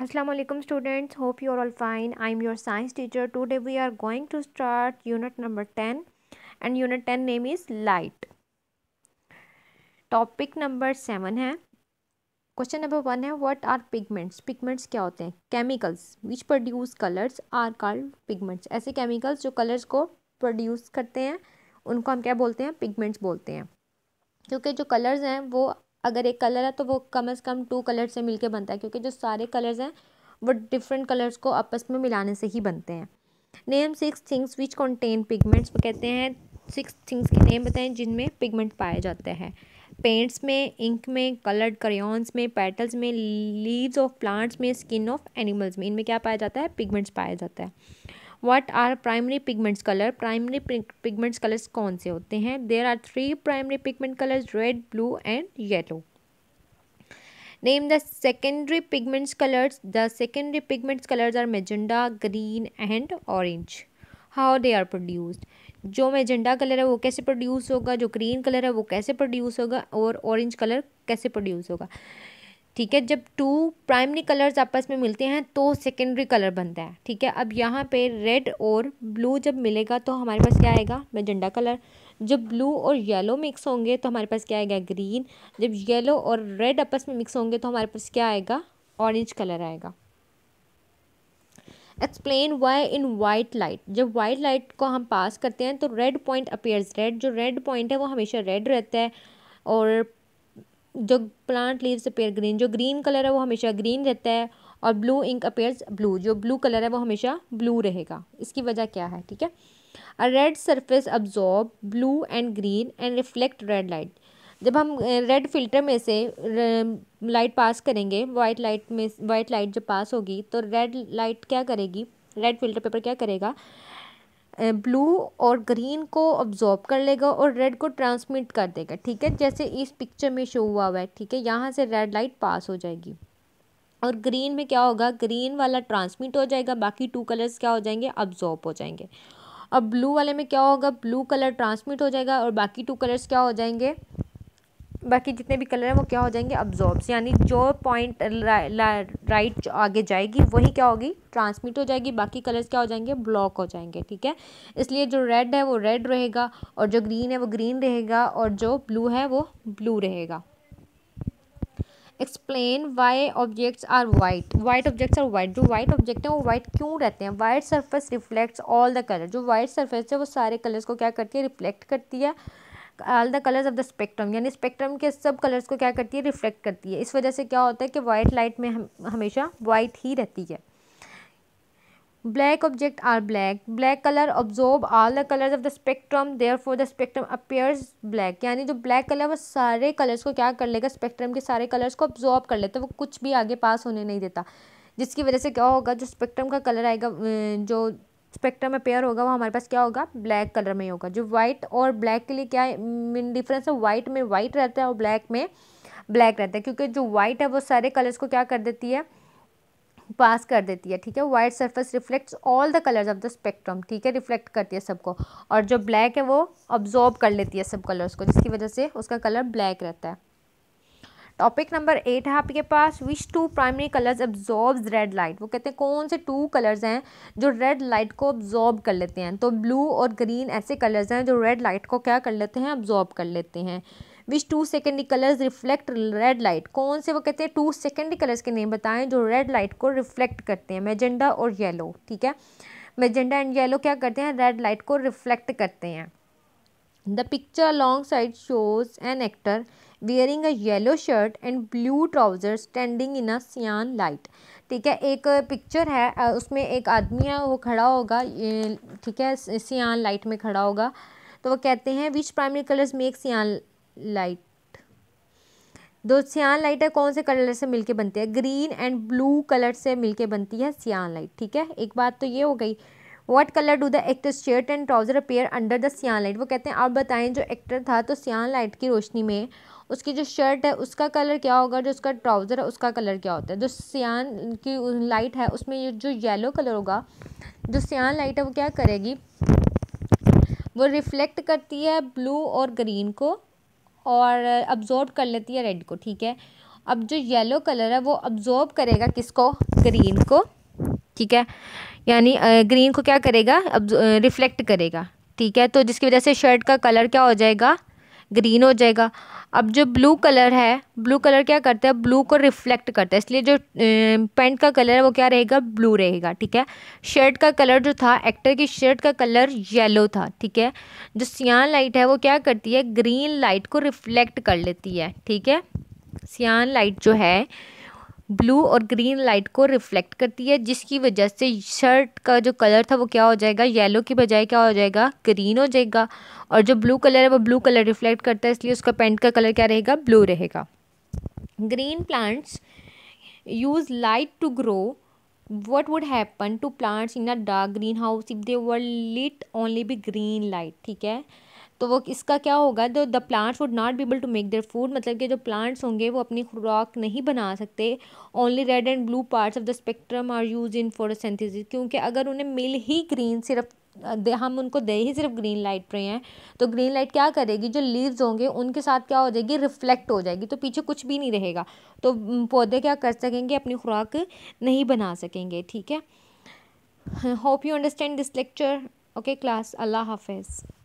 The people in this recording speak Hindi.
students hope you are all fine I am your science teacher today we are going to start unit number ten and unit ten name is light topic number seven है क्वेश्चन नंबर वन है वट आर पिगमेंट्स पिगमेंट्स क्या होते हैं chemicals which produce colours are called pigments ऐसे केमिकल्स जो कलर्स को प्रोड्यूस करते हैं उनको हम क्या बोलते हैं पिगमेंट्स बोलते हैं क्योंकि जो कलर्स हैं वो अगर एक कलर है तो वो कम से कम टू कलर से मिलके बनता है क्योंकि जो सारे कलर्स हैं वो डिफरेंट कलर्स को आपस में मिलाने से ही बनते हैं name six things which contain pigments वो कहते हैं सिक्स थिंग्स के नेम बताएं जिनमें पिगमेंट पाए जाते हैं पेंट्स में इंक में कलर्ड क्रेयॉन्स में पेटल्स में लीव्स ऑफ प्लांट्स में स्किन ऑफ एनिमल्स में इनमें क्या पाया जाता है पिगमेंट्स पाया जाता है what are primary pigments colour primary pigments colours कौन से होते हैं there are three primary pigment colours red blue and yellow name the secondary pigments colours the secondary pigments colours are magenta green and orange how they are produced जो मेजेंडा कलर है वो कैसे प्रोड्यूस होगा जो ग्रीन कलर है वो कैसे प्रोड्यूस होगा और ऑरेंज कलर कैसे प्रोड्यूस होगा ठीक है जब टू प्राइमरी कलर्स आपस में मिलते हैं तो सेकेंडरी कलर बनता है ठीक है अब यहाँ पे रेड और ब्लू जब मिलेगा तो हमारे पास क्या आएगा मैजेंडा कलर जब ब्लू और येलो मिक्स होंगे तो हमारे पास क्या आएगा ग्रीन जब येलो और रेड आपस में मिक्स होंगे तो हमारे पास क्या आएगा ऑरेंज कलर आएगा explain why in white light जब वाइट लाइट को हम पास करते हैं तो रेड पॉइंट अपेयर्स रेड जो रेड पॉइंट है वो हमेशा रेड रहता है और जो प्लांट लीव्स अपेयर ग्रीन जो ग्रीन कलर है वो हमेशा ग्रीन रहता है और ब्लू इंक अपेयर्स ब्लू जो ब्लू कलर है वो हमेशा ब्लू रहेगा इसकी वजह क्या है ठीक है a red surface absorb blue and green and reflect red light जब हम रेड फिल्टर में से लाइट पास करेंगे वाइट लाइट में वाइट लाइट जब पास होगी तो रेड लाइट क्या करेगी रेड फिल्टर पेपर क्या करेगा ब्लू और ग्रीन को ऑब्जॉर्ब कर लेगा और रेड को ट्रांसमिट कर देगा ठीक है जैसे इस पिक्चर में शो हुआ हुआ है ठीक है यहाँ से रेड लाइट पास हो जाएगी और ग्रीन में क्या होगा ग्रीन वाला ट्रांसमिट हो जाएगा बाकी टू कलर्स क्या हो जाएंगे ऑब्जॉर्ब हो जाएंगे अब ब्लू वाले में क्या होगा ब्लू कलर ट्रांसमिट हो जाएगा और बाकी टू कलर्स क्या हो जाएंगे बाकी जितने भी कलर हैं वो क्या हो जाएंगे अब्जॉर्ब्स यानी जो पॉइंट राइट आगे जाएगी वही क्या होगी ट्रांसमिट हो जाएगी बाकी कलर्स क्या हो जाएंगे ब्लॉक हो जाएंगे ठीक है इसलिए जो रेड है वो रेड रहेगा और जो ग्रीन है वो ग्रीन रहेगा और जो ब्लू है वो ब्लू रहेगा explain why objects are white white objects are white जो वाइट ऑब्जेक्ट हैं वो वाइट क्यों रहते हैं white surface reflects all the colour जो वाइट सरफेस है वो सारे कलर्स को क्या करती है रिफ्लेक्ट करती है all the colours of the spectrum यानी स्पेक्ट्रम के सब कलर्स को क्या करती है रिफ्लेक्ट करती है इस वजह से क्या होता है कि वाइट लाइट में हम हमेशा वाइट ही रहती है black object are black black colour absorb all the colours of the spectrum therefore the spectrum appears black यानी जो ब्लैक कलर वो सारे कलर्स को क्या कर लेगा स्पेक्ट्रम के सारे कलर्स को ऑब्जॉर्ब कर लेता है वो कुछ भी आगे पास होने नहीं देता जिसकी वजह से क्या होगा जो स्पेक्ट्रम का कलर आएगा जो स्पेक्ट्रम में पेयर होगा वो हमारे पास क्या होगा ब्लैक कलर में होगा जो वाइट और ब्लैक के लिए क्या मेन डिफरेंस है वाइट में वाइट रहता है और ब्लैक में ब्लैक रहता है क्योंकि जो वाइट है वो सारे कलर्स को क्या कर देती है पास कर देती है ठीक है white surface reflects all the colours of the spectrum ठीक है रिफ्लेक्ट करती है सबको और जो ब्लैक है वो ऑब्जॉर्ब कर लेती है सब कलर्स को जिसकी वजह से उसका कलर ब्लैक रहता है टॉपिक नंबर एट है आपके पास which two primary colours absorb red light वो कहते हैं कौन से टू कलर्स हैं जो रेड लाइट को ऑब्जॉर्ब कर लेते हैं तो ब्लू और ग्रीन ऐसे कलर्स हैं जो रेड लाइट को क्या कर लेते हैं ऑब्जॉर्ब कर लेते हैं which two secondary colours reflect red light कौन से वो कहते हैं टू सेकेंडरी कलर्स के नेम बताएं जो रेड लाइट को रिफ्लेक्ट करते हैं मेजेंडा और येलो ठीक है मेजेंडा एंड येलो क्या करते हैं रेड लाइट को रिफ्लेक्ट करते हैं the picture long side shows an actor wearing a yellow shirt and blue trouser standing in a cyan light ठीक है एक पिक्चर है उसमें एक आदमी है वो खड़ा होगा ठीक है सियान लाइट में खड़ा होगा तो वो कहते हैं which primary colours make cyan light दो सियान लाइट है कौन से कलर से मिलके बनती है ग्रीन एंड ब्लू कलर से मिलके बनती है सियान लाइट ठीक है एक बात तो ये हो गई what colour do the actor's shirt and trouser appear under the cyan light वो कहते हैं आप बताएं जो एक्टर था तो सियान लाइट की रोशनी में उसकी जो शर्ट है उसका कलर क्या होगा जो उसका ट्राउज़र है उसका कलर क्या होता है जो सियान की लाइट है उसमें ये जो येलो कलर होगा जो सियान लाइट है वो क्या करेगी वो रिफ्लेक्ट करती है ब्लू और ग्रीन को और अब्जॉर्ब कर लेती है रेड को ठीक है अब जो येलो कलर है वो अब्जॉर्ब करेगा किसको ग्रीन को ठीक है यानी ग्रीन को क्या करेगा अब रिफ्लेक्ट करेगा ठीक है तो जिसकी वजह से शर्ट का कलर क्या हो जाएगा ग्रीन हो जाएगा अब जो ब्लू कलर है ब्लू कलर क्या करता है ब्लू को रिफ्लेक्ट करता है इसलिए जो पेंट का कलर है वो क्या रहेगा ब्लू रहेगा ठीक है शर्ट का कलर जो था एक्टर की शर्ट का कलर येलो था ठीक है जो सियान लाइट है वो क्या करती है ग्रीन लाइट को रिफ्लेक्ट कर लेती है ठीक है सियान लाइट जो है ब्लू और ग्रीन लाइट को रिफ्लेक्ट करती है जिसकी वजह से शर्ट का जो कलर था वो क्या हो जाएगा येलो की बजाय क्या हो जाएगा ग्रीन हो जाएगा और जो ब्लू कलर है वो ब्लू कलर रिफ्लेक्ट करता है इसलिए उसका पेंट का कलर क्या रहेगा ब्लू रहेगा green plants use light to grow would happen to plants in a dark green house if they were lit only by green light ठीक है तो वो इसका क्या होगा जो the plants would not be able to make their food मतलब कि जो प्लांट्स होंगे वो अपनी खुराक नहीं बना सकते only red and blue parts of the spectrum are use in photosynthesis क्योंकि अगर उन्हें मिल ही ग्रीन सिर्फ हम उनको दे ही सिर्फ ग्रीन लाइट पर हैं तो ग्रीन लाइट क्या करेगी जो लीव्स होंगे उनके साथ क्या हो जाएगी रिफ्लेक्ट हो जाएगी तो पीछे कुछ भी नहीं रहेगा तो पौधे क्या कर सकेंगे अपनी खुराक नहीं बना सकेंगे ठीक है hope you understand this lecture okay class अल्लाह हाफिज़